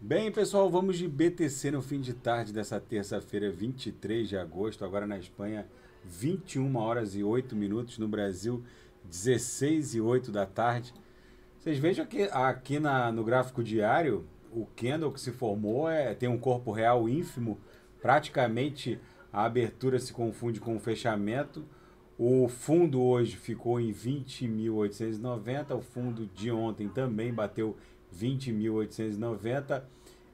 Bem, pessoal, vamos de BTC no fim de tarde dessa terça-feira, 23 de agosto, agora na Espanha, 21 horas e 8 minutos, no Brasil, 16 e 8 da tarde. Vocês vejam que aqui na, no gráfico diário, o candle que se formou é, tem um corpo real ínfimo, praticamente a abertura se confunde com o fechamento. O fundo hoje ficou em 20.890, o fundo de ontem também bateu 20.890.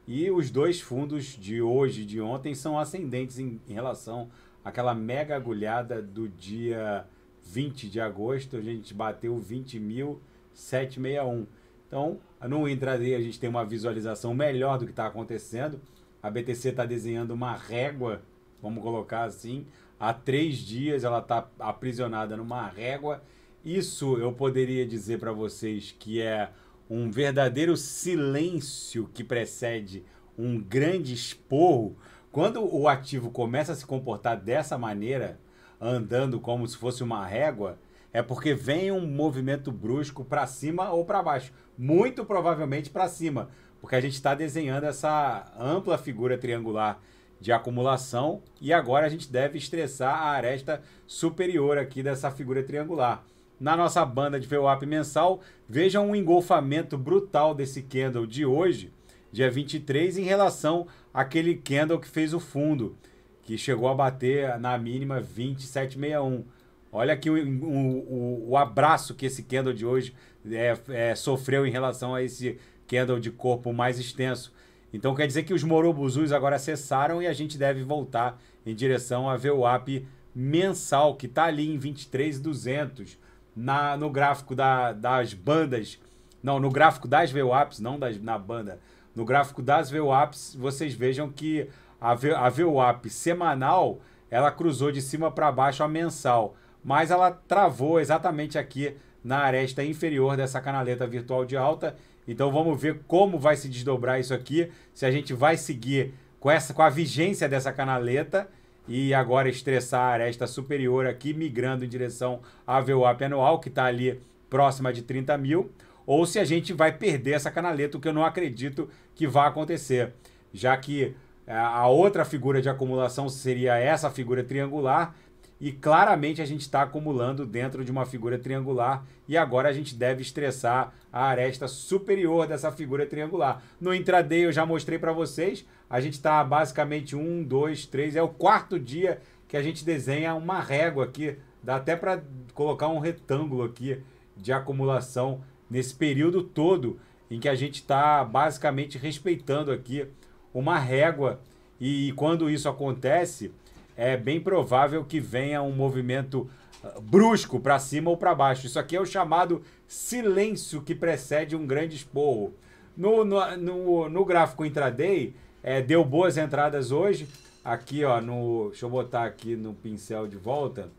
E os dois fundos de hoje e de ontem são ascendentes em, em, relação àquela mega agulhada do dia 20 de agosto. A gente bateu 20.761. Então, no intraday a gente tem uma visualização melhor do que está acontecendo. A BTC está desenhando uma régua, vamos colocar assim. Há três dias ela está aprisionada numa régua. Isso eu poderia dizer para vocês que é um verdadeiro silêncio que precede um grande esporro, quando o ativo começa a se comportar dessa maneira, andando como se fosse uma régua, é porque vem um movimento brusco para cima ou para baixo. Muito provavelmente para cima, porque a gente está desenhando essa ampla figura triangular de acumulação e agora a gente deve estressar a aresta superior aqui dessa figura triangular na nossa banda de VWAP mensal. Vejam um engolfamento brutal desse candle de hoje, dia 23, em relação àquele candle que fez o fundo, que chegou a bater na mínima 2761. Olha aqui o, o, o abraço que esse candle de hoje é, é, sofreu em relação a esse candle de corpo mais extenso. Então quer dizer que os morobuzus agora cessaram e a gente deve voltar em direção a VWAP mensal, que está ali em 23,200 na, no gráfico da, das bandas. Não, no gráfico das VWAPs, não das, na banda. No gráfico das VWAPs, vocês vejam que a, v, a VWAP semanal ela cruzou de cima para baixo a mensal, mas ela travou exatamente aqui na aresta inferior dessa canaleta virtual de alta. Então vamos ver como vai se desdobrar isso aqui, se a gente vai seguir com essa com a vigência dessa canaleta e agora estressar a aresta superior aqui, migrando em direção à VWAP anual, que está ali próxima de 30 mil, ou se a gente vai perder essa canaleta, o que eu não acredito que vá acontecer, já que eh, a outra figura de acumulação seria essa figura triangular, e claramente a gente está acumulando dentro de uma figura triangular e agora a gente deve estressar a aresta superior dessa figura triangular. No intraday eu já mostrei para vocês, a gente está basicamente um, dois, três, é o quarto dia que a gente desenha uma régua aqui, dá até para colocar um retângulo aqui de acumulação nesse período todo em que a gente está basicamente respeitando aqui uma régua e quando isso acontece é bem provável que venha um movimento ah, brusco para cima ou para baixo. Isso aqui é o chamado silêncio que precede um grande esporro. No, no, no, no gráfico intraday, é, deu boas entradas hoje. Aqui, ó, no, deixa eu botar aqui no pincel de volta.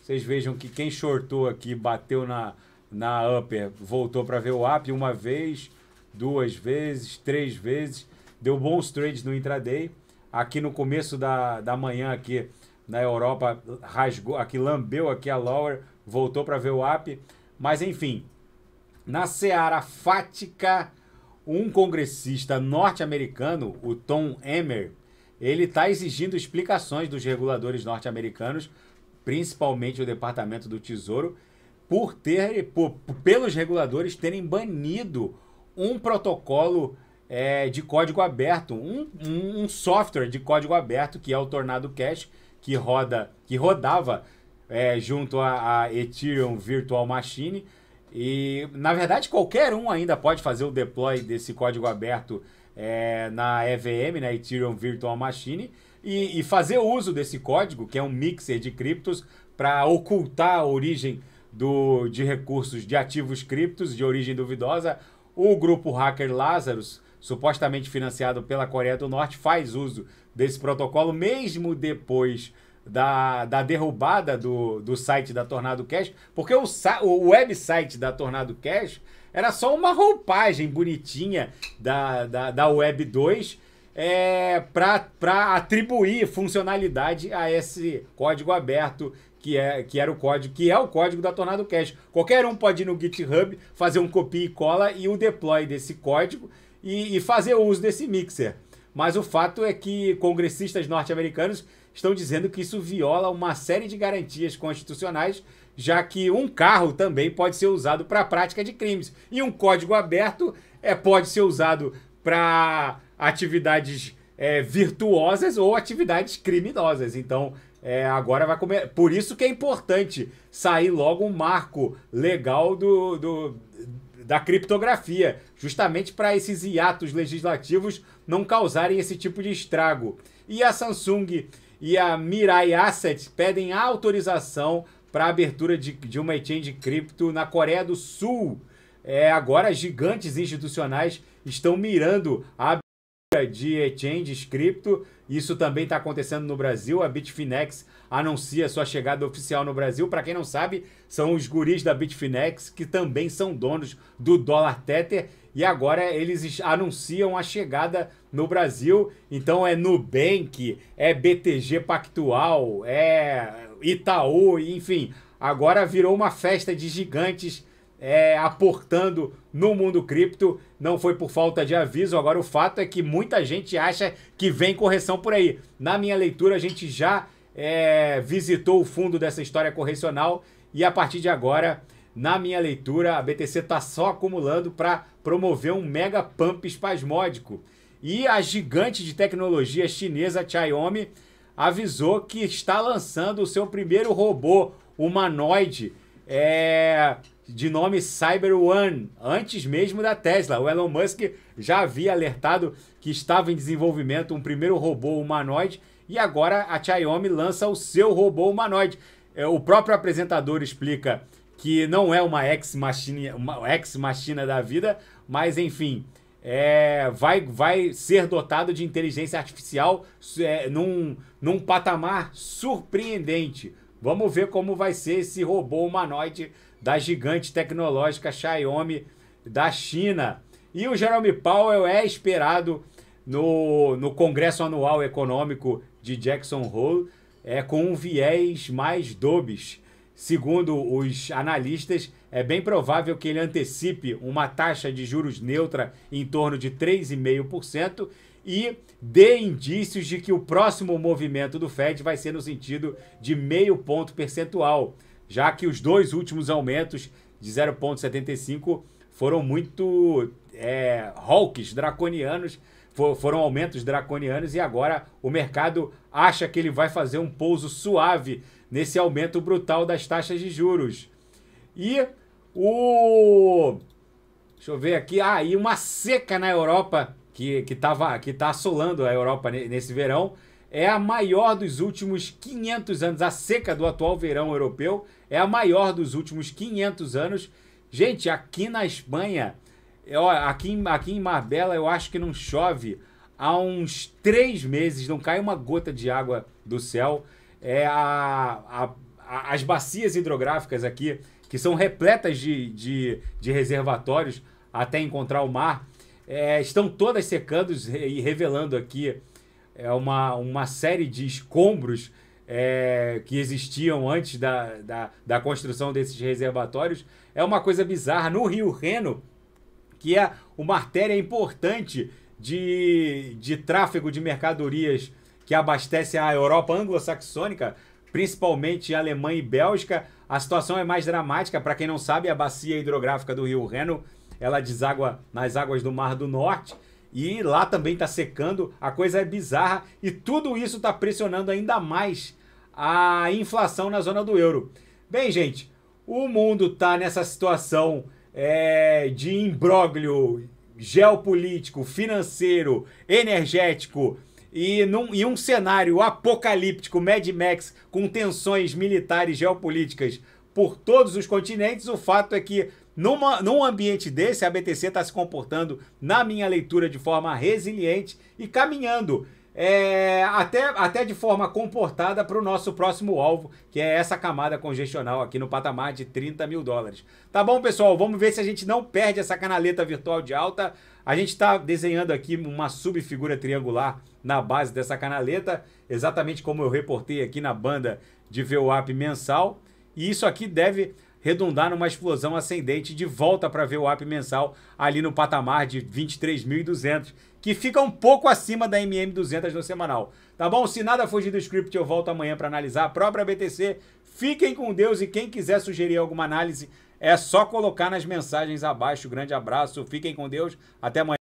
Vocês vejam que quem shortou aqui, bateu na, na upper, voltou para ver o up uma vez, duas vezes, três vezes. Deu bons trades no intraday aqui no começo da, da manhã aqui na Europa, rasgou, aqui lambeu aqui a Lower, voltou para ver o up Mas enfim, na seara fática, um congressista norte-americano, o Tom Emmer, ele está exigindo explicações dos reguladores norte-americanos, principalmente o Departamento do Tesouro, por ter, por, pelos reguladores terem banido um protocolo é, de código aberto, um, um, um, software de código aberto que é o Tornado Cash, que roda, que rodava é, junto à Ethereum Virtual Machine. E na verdade qualquer um ainda pode fazer o deploy desse código aberto é, na EVM, na Ethereum Virtual Machine, e, e fazer uso desse código, que é um mixer de criptos, para ocultar a origem do, de recursos de ativos criptos de origem duvidosa. O grupo hacker Lazarus supostamente financiado pela Coreia do Norte, faz uso desse protocolo, mesmo depois da, da derrubada do, do site da Tornado Cash, porque o, o website da Tornado Cash era só uma roupagem bonitinha da, da, da Web 2 é, para atribuir funcionalidade a esse código aberto que, é, que era o código, que é o código da Tornado Cash. Qualquer um pode ir no GitHub, fazer um copia e cola e o deploy desse código e, e fazer uso desse mixer. Mas o fato é que congressistas norte-americanos estão dizendo que isso viola uma série de garantias constitucionais, já que um carro também pode ser usado para a prática de crimes. E um código aberto é, pode ser usado para atividades é, virtuosas ou atividades criminosas. Então, é, agora vai comer. Por isso que é importante sair logo um marco legal do, do, da criptografia, justamente para esses hiatos legislativos não causarem esse tipo de estrago. E a Samsung e a Mirai Asset pedem autorização para a abertura de, de uma exchange cripto na Coreia do Sul. É, agora, gigantes institucionais estão mirando a de Exchange Cripto. Isso também está acontecendo no Brasil. A Bitfinex anuncia sua chegada oficial no Brasil. Para quem não sabe, são os guris da Bitfinex que também são donos do dólar Tether. E agora eles anunciam a chegada no Brasil. Então é Nubank, é BTG Pactual, é Itaú, enfim. Agora virou uma festa de gigantes é, aportando no mundo cripto. Não foi por falta de aviso. Agora, o fato é que muita gente acha que vem correção por aí. Na minha leitura, a gente já é, visitou o fundo dessa história correcional e a partir de agora. Na minha leitura, a BTC está só acumulando para promover um mega pump espasmódico. E a gigante de tecnologia chinesa Xiaomi avisou que está lançando o seu primeiro robô humanoide é, de nome Cyber One, antes mesmo da Tesla. O Elon Musk já havia alertado que estava em desenvolvimento um primeiro robô humanoide e agora a Xiaomi lança o seu robô humanoide. É, o próprio apresentador explica que não é uma ex-machina ex da vida, mas enfim, é, vai, vai ser dotado de inteligência artificial é, num, num patamar surpreendente. Vamos ver como vai ser esse robô humanoide da gigante tecnológica Xiaomi da China. E o Jerome Powell é esperado no, no Congresso Anual Econômico de Jackson Hole é, com um viés mais dobis. Segundo os analistas, é bem provável que ele antecipe uma taxa de juros neutra em torno de 3,5% e dê indícios de que o próximo movimento do Fed vai ser no sentido de meio ponto percentual, já que os dois últimos aumentos de 0,75 foram muito é, Hulks, draconianos, for, foram aumentos draconianos e agora o mercado acha que ele vai fazer um pouso suave nesse aumento brutal das taxas de juros. E o. Deixa eu ver aqui. Ah, e uma seca na Europa, que, que, que tá assolando a Europa nesse verão, é a maior dos últimos 500 anos. A seca do atual verão europeu é a maior dos últimos 500 anos. Gente, aqui na Espanha, aqui, aqui em Marbella, eu acho que não chove há uns três meses, não cai uma gota de água do céu. É a, a, a, as bacias hidrográficas aqui, que são repletas de, de, de reservatórios até encontrar o mar, é, estão todas secando e revelando aqui é uma, uma série de escombros é, que existiam antes da, da, da, construção desses reservatórios é uma coisa bizarra. No Rio Reno, que é uma artéria importante de, de tráfego de mercadorias que abastece a Europa anglo-saxônica, principalmente Alemanha e Bélgica, a situação é mais dramática. Para quem não sabe, a bacia hidrográfica do Rio Reno ela deságua nas águas do Mar do Norte e lá também está secando, a coisa é bizarra e tudo isso está pressionando ainda mais a inflação na zona do euro. Bem, gente, o mundo está nessa situação é, de imbróglio geopolítico, financeiro, energético e, num, e um cenário apocalíptico, Mad Max, com tensões militares geopolíticas por todos os continentes. O fato é que numa, num ambiente desse, a BTC está se comportando, na minha leitura, de forma resiliente e caminhando é, até, até de forma comportada para o nosso próximo alvo, que é essa camada congestional aqui no patamar de 30 mil dólares. Tá bom, pessoal? Vamos ver se a gente não perde essa canaleta virtual de alta. A gente está desenhando aqui uma subfigura triangular na base dessa canaleta, exatamente como eu reportei aqui na banda de VWAP mensal. E isso aqui deve redundar numa explosão ascendente de volta para ver o app mensal ali no patamar de 23.200, que fica um pouco acima da MM200 no semanal. Tá bom? Se nada fugir do script, eu volto amanhã para analisar a própria BTC. Fiquem com Deus e quem quiser sugerir alguma análise, é só colocar nas mensagens abaixo. Grande abraço, fiquem com Deus, até amanhã.